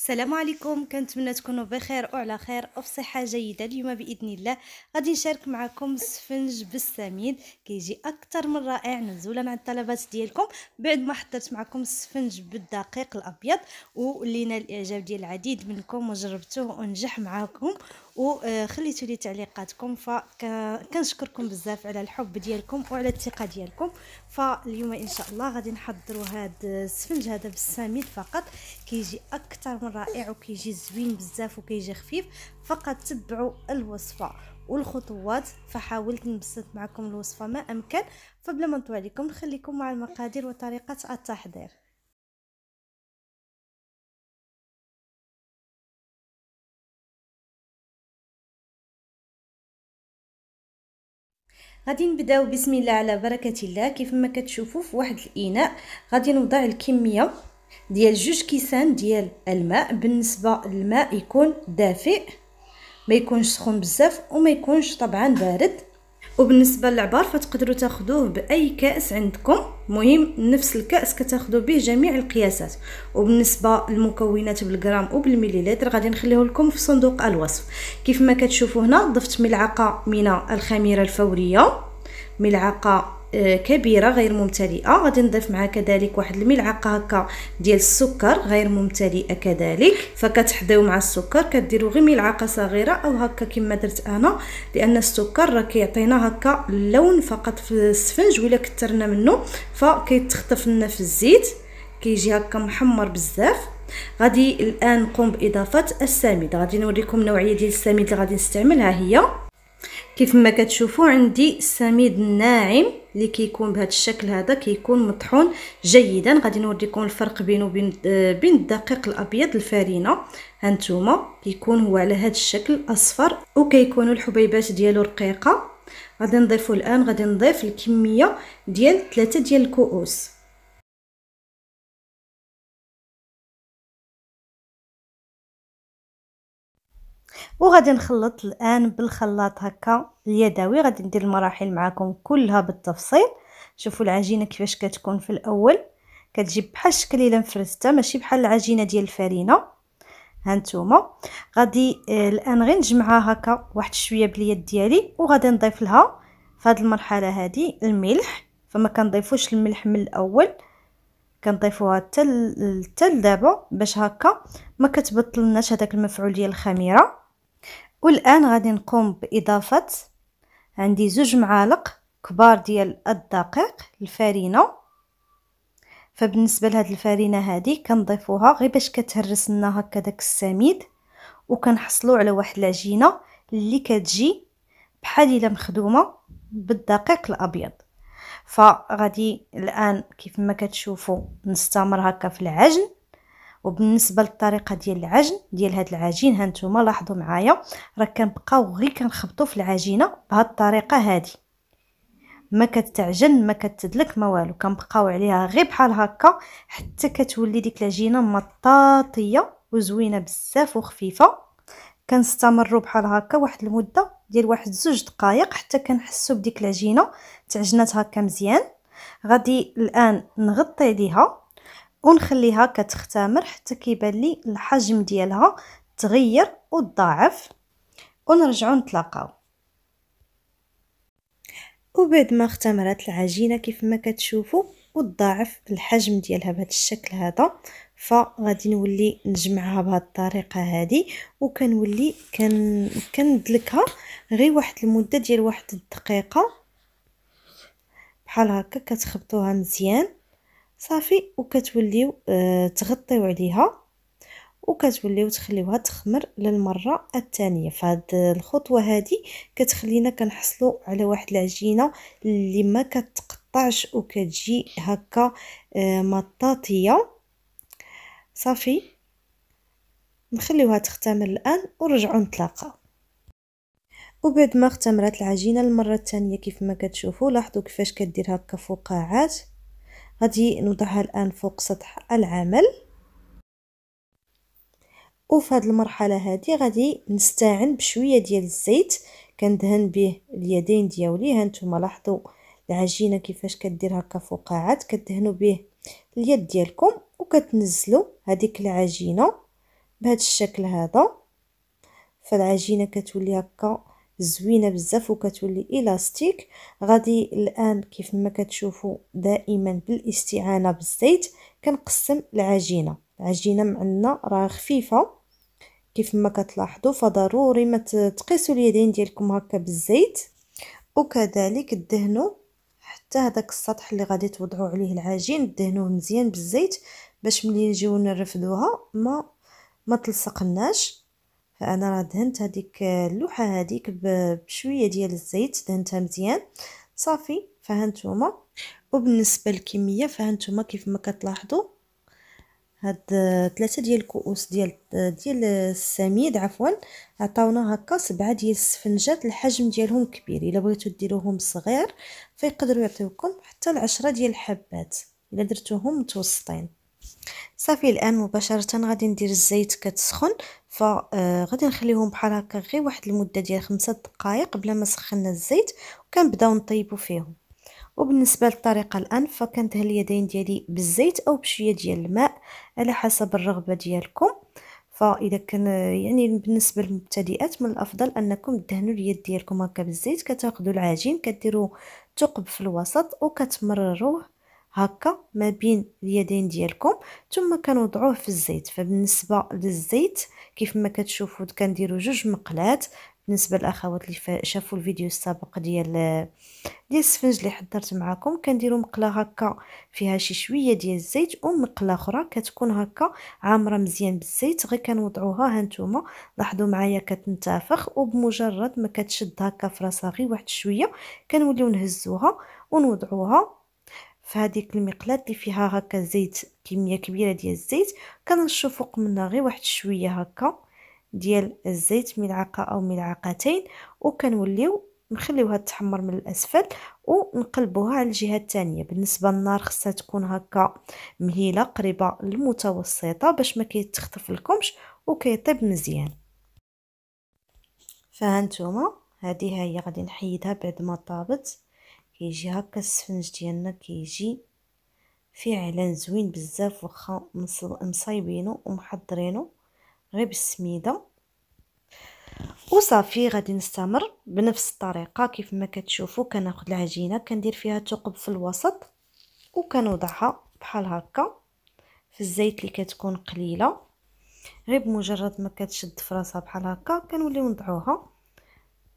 السلام عليكم كنتمنى تكونوا بخير وعلى خير وفي صحه جيده اليوم باذن الله غادي نشارك معكم سفنج بالسميد كيجي اكثر من رائع نزولا عن الطلبات ديالكم بعد ما حضرت معكم السفنج بالدقيق الابيض ولينا الاعجاب ديال العديد منكم وجربته ونجح معاكم وخليتوا آه، لي تعليقاتكم فكنشكركم بزاف على الحب ديالكم وعلى الثقه ديالكم فاليوم ان شاء الله غادي نحضروا هذا السفنج هذا بالسميد فقط كيجي اكثر من رائع وكيجي زوين بزاف وكيجي خفيف فقط تبعوا الوصفه والخطوات فحاولت نبسط معكم الوصفه ما امكن فبلا ما نطول عليكم نخليكم مع المقادير وطريقه التحضير غادي نبداو بسم الله على بركه الله كيف ما كتشوفوا في واحد الاناء غادي نوضع الكميه ديال جوج كيسان ديال الماء بالنسبه للماء يكون دافئ ما يكونش سخون بزاف وما يكونش طبعا بارد وبالنسبه للعبار فتقدروا تاخذوه باي كاس عندكم مهم نفس الكاس كتاخذوا به جميع القياسات وبالنسبه للمكونات بالغرام وبالمليلتر غادي نخليه لكم في صندوق الوصف كيف ما كتشوفوا هنا ضفت ملعقه من الخميره الفوريه ملعقه آه، كبيره غير ممتلئه غادي نضيف معها كذلك واحد الملعقه هكا ديال السكر غير ممتلئه كذلك فكتحضيو مع السكر كديروا غير ملعقه صغيره او هكا كما درت انا لان السكر راه كيعطينا هكا اللون فقط في السفنج ولا كثرنا منه فكيتخطف لنا في الزيت كيجي هكا محمر بزاف غادي الان نقوم باضافه السميد غادي نوريكم نوعيه ديال السميد اللي غادي نستعملها هي كيف ما كتشوفوا عندي السميد الناعم اللي كيكون بهذا الشكل هذا كيكون مطحون جيدا غادي نوريكم الفرق بينه وبين آه، بين الدقيق الابيض الفارينه هانتوما كيكون هو على هذا الشكل اصفر وكيكونوا الحبيبات ديالو رقيقه غادي نضيفوا الان غادي نضيف الكميه ديال ثلاثة ديال الكؤوس وغادي نخلط الان بالخلاط هكا اليدوي غادي ندير المراحل معكم كلها بالتفصيل شوفوا العجينه كيفاش كتكون في الاول كتجيب بحال الشكل الا مفرسته ماشي بحال العجينه ديال الفارينه هانتوما غادي آه، الان غير نجمعها هكا واحد شويه باليد ديالي وغادي نضيف لها في هذه المرحله هذه الملح فما كنضيفوش الملح من الاول كنضيفوها حتى حتى دابا باش هكا ما كتبطلناش هذاك المفعول ديال الخميره والآن غادي نقوم بإضافة عندي زوج معالق كبار ديال الدقيق الفارينة فبالنسبة لهاد الفارينة هادي كنضيفوها غير باش كتهرس لنا هكا داك السميد وكنحصلوا على واحد العجينة اللي كتجي بحال الا مخدومة بالدقيق الأبيض فغادي الآن كيف ما كتشوفوا نستمر هكا في العجن وبالنسبه للطريقه ديال العجن ديال هاد العجين هانتوما لاحظوا معايا راه كنبقاو غير كنخبطوا في العجينه بهاد الطريقه هادي ما كتعجن ما كتدلك ما والو كنبقاو عليها غير بحال هكا حتى كتولي ديك العجينه مطاطيه وزوينه بزاف وخفيفه كنستمروا بحال هكا واحد المده ديال واحد زوج دقائق حتى كنحسوا بديك العجينه تعجنات هكا مزيان غادي الان نغطي عليها ونخليها كتختمر حتى كيبان لي الحجم ديالها تغير وتضاعف ونرجعو نتلاقاو وبعد ما اختمرت العجينه كيف ما كتشوفوا وتضاعف الحجم ديالها بهذا الشكل هذا فغادي نولي نجمعها بهذه الطريقه هذه وكنولي كن كندلكها غير واحد المده ديال واحد الدقيقه بحال هكا كتخبطوها مزيان صافي وكتوليو آه، تغطيو عليها وكتوليو تخليوها تخمر للمره الثانيه فهاد الخطوه هادي كتخلينا كنحصلوا على واحد العجينه اللي ما كتقطعش وكتجي هكا آه، مطاطيه صافي نخليوها تختمر الان ونرجعوا نتلاقاو وبعد ما اختمرت العجينه المره الثانيه كيف ما كتشوفوا لاحظوا كيفاش كدير هكا فقاعات غادي نوضعها الان فوق سطح العمل وفي هذه المرحله هذه غادي نستعن بشويه ديال الزيت كندهن به اليدين ديالي هانتوما لاحظوا العجينه كيفاش كدير هكا فقاعات كدهنوا به اليد ديالكم وكتنزلوا هذيك العجينه بهذا الشكل هذا فالعجينه كتولي هكا زوينه بزاف وكتولي الاستيك غادي الان كيف ما كتشوفوا دائما بالاستعانه بالزيت كنقسم العجينه العجينه معنا راه خفيفه كيف ما كتلاحظوا فضروري ما تقيسوا اليدين ديالكم هكا بالزيت وكذلك دهنوا حتى هذاك السطح اللي غادي توضعوا عليه العجين دهنوه مزيان بالزيت باش ملي نجيو نرفدوها ما ما تلصقناش انا راه دهنت هذيك اللوحه هذيك بشويه ديال الزيت دهنتها مزيان صافي فهانتوما وبالنسبه للكميه فهانتوما كيف ما كتلاحظوا هاد ثلاثه ديال الكؤوس ديال ديال السميد عفوا عطاونا هكا سبعه ديال السفنجات الحجم ديالهم كبير الا بغيتو ديروهم صغير فيقدروا يعطيوكم حتى العشرة ديال الحبات الا درتوهم متوسطين صافي الان مباشره غادي ندير الزيت كتسخن فغادي آه، نخليهم بحال هكا غير واحد المده ديال خمسة دقائق بلا ما سخنا الزيت وكنبداو نطيبو فيهم وبالنسبه للطريقه الان فكندهن اليدين ديالي بالزيت او بشويه ديال الماء على حسب الرغبه ديالكم فاذا كان يعني بالنسبه للمبتدئات من الافضل انكم تدهنوا اليد ديالكم هكا بالزيت كتاخذوا العجين كديروا ثقب في الوسط وكتمرروه هكا ما بين اليدين ديالكم ثم كنوضعوه في الزيت فبالنسبه للزيت كيف ما كتشوفوا كنديروا جوج مقلات بالنسبه للاخوات اللي شافوا الفيديو السابق ديال ديال السفنج اللي حضرت معكم كنديروا مقله هكا فيها شي شويه ديال الزيت ومقله اخرى كتكون هكا عامره مزيان بالزيت غير كنوضعوها هانتوما لاحظوا معايا كتنتفخ وبمجرد ما كتشد هكا فراسها غير واحد شويه كنوليو نهزوها ونوضعوها فهذيك المقلاة اللي فيها هكا زيت كميه كبيره ديال الزيت فوق منها غير واحد شويه هكا ديال الزيت ملعقه او ملعقتين وكنوليو نخليوها تحمر من الاسفل ونقلبوها على الجهه الثانيه بالنسبه للنار خصها تكون هكا مهيله قريبه للمتوسطه باش ما كيتخطف لكمش وكيطيب مزيان فهانتوما هذه هي غادي نحيدها بعد ما طابت كيجي هكا السفنج ديالنا كيجي فعلا زوين بزاف واخا مصايبينو ومحضرينو غير بالسميده وصافي غادي نستمر بنفس الطريقه كيف ما كتشوفوا كناخذ العجينه كندير فيها ثقب في الوسط وكنوضعها بحال هكا في الزيت اللي كتكون قليله غير بمجرد ما كتشد فراسها بحال هكا كنوليو نضعوها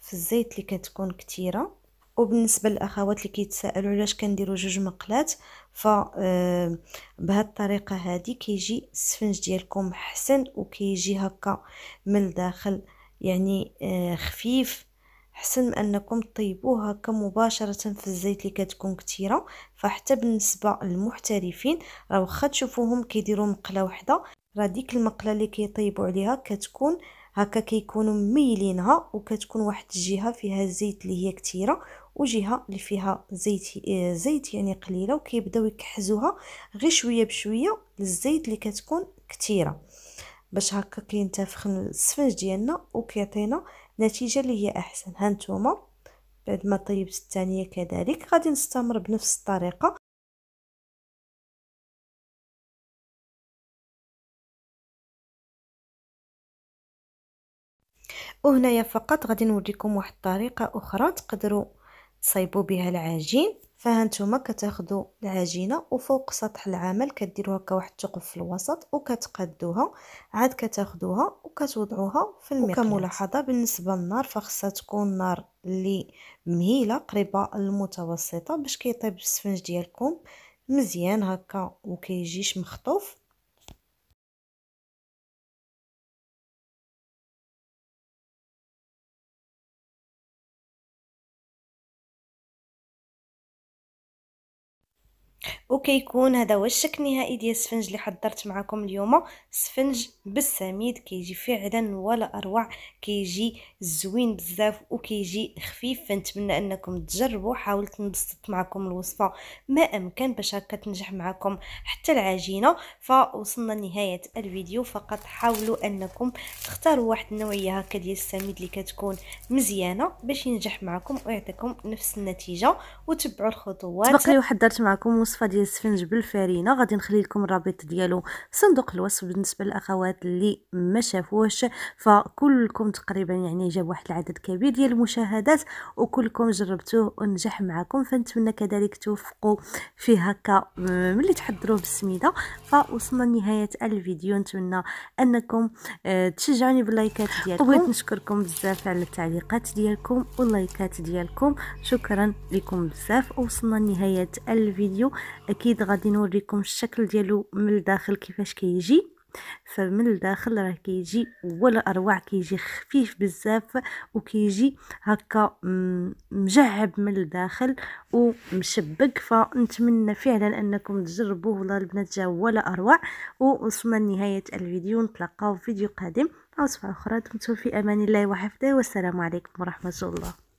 في الزيت اللي كتكون كتيره وبالنسبه للاخوات اللي كيتسائلوا علاش كنديروا جوج مقلات ف آه، بهاد الطريقه هذه كيجي السفنج ديالكم حسن وكيجي هكا من الداخل يعني آه، خفيف حسن من انكم طيبوه هكا مباشره في الزيت اللي كتكون كثيره فحتى بالنسبه للمحترفين راه واخا تشوفوهم كيديروا مقله وحده راه ديك المقله اللي كيطيبوا عليها كتكون هكا كيكونوا ميلينها وكتكون واحد الجهه فيها الزيت اللي هي كثيره وجهه اللي فيها زيت آه، زيت يعني قليله وكيبداو يكحزوها غير شويه بشويه للزيت اللي كتكون كثيره باش هكا كينتفخ السفنج ديالنا وكيعطينا نتيجه اللي هي احسن هانتوما بعد ما طيبت الثانيه كذلك غادي نستمر بنفس الطريقه وهنايا فقط غادي نوريكم واحد الطريقه اخرى تقدروا تصايبوا بها العجين فهانتوما كتاخذوا العجينه وفوق سطح العمل كديروا هكا واحد الثقب في الوسط وكتقادوها عاد كتاخدوها وكتوضعوها في المقلاة كملاحظه بالنسبه للنار فخصها تكون نار اللي مهيله قريبه للمتوسطه باش كيطيب السفنج ديالكم مزيان هكا وكيجيش مخطوف وكيكون هذا هو الشكل النهائي ديال السفنج اللي حضرت معكم اليوم سفنج بالسميد كيجي فعلا ولا اروع كيجي زوين بزاف وكيجي خفيف فنتمنى انكم تجربوا حاولت نبسط معكم الوصفه ما امكن باش هكا تنجح معكم حتى العجينه فوصلنا لنهايه الفيديو فقط حاولوا انكم تختاروا واحد النوعيه هكا ديال السميد اللي كتكون مزيانه باش ينجح معكم ويعطيكم نفس النتيجه وتبعوا الخطوات تبقى حضرت معكم وصفه ديال ديال السفنج بالفرينه غادي نخلي لكم الرابط ديالو في صندوق الوصف بالنسبه للاخوات اللي ما شافوهش فكلكم تقريبا يعني جاب واحد العدد كبير ديال المشاهدات وكلكم جربتوه ونجح معكم فنتمنى كذلك توفقوا في هكا ملي تحضروه بالسميده فوصلنا لنهايه الفيديو نتمنى انكم آه، تشجعوني باللايكات ديالكم وبغيت نشكركم بزاف على التعليقات ديالكم واللايكات ديالكم شكرا لكم بزاف وصلنا لنهايه الفيديو اكيد غادي نوريكم الشكل ديالو من الداخل كيفاش كيجي فمن الداخل راه كيجي ولا اروع كيجي خفيف بزاف وكيجي هكا مجعب من الداخل ومشبك فنتمنى فعلا انكم تجربوه والله البنات جا ولا اروع ووصلنا لنهايه الفيديو نتلاقاو في فيديو قادم او اخرى دمتم في امان الله وحفظه والسلام عليكم ورحمه الله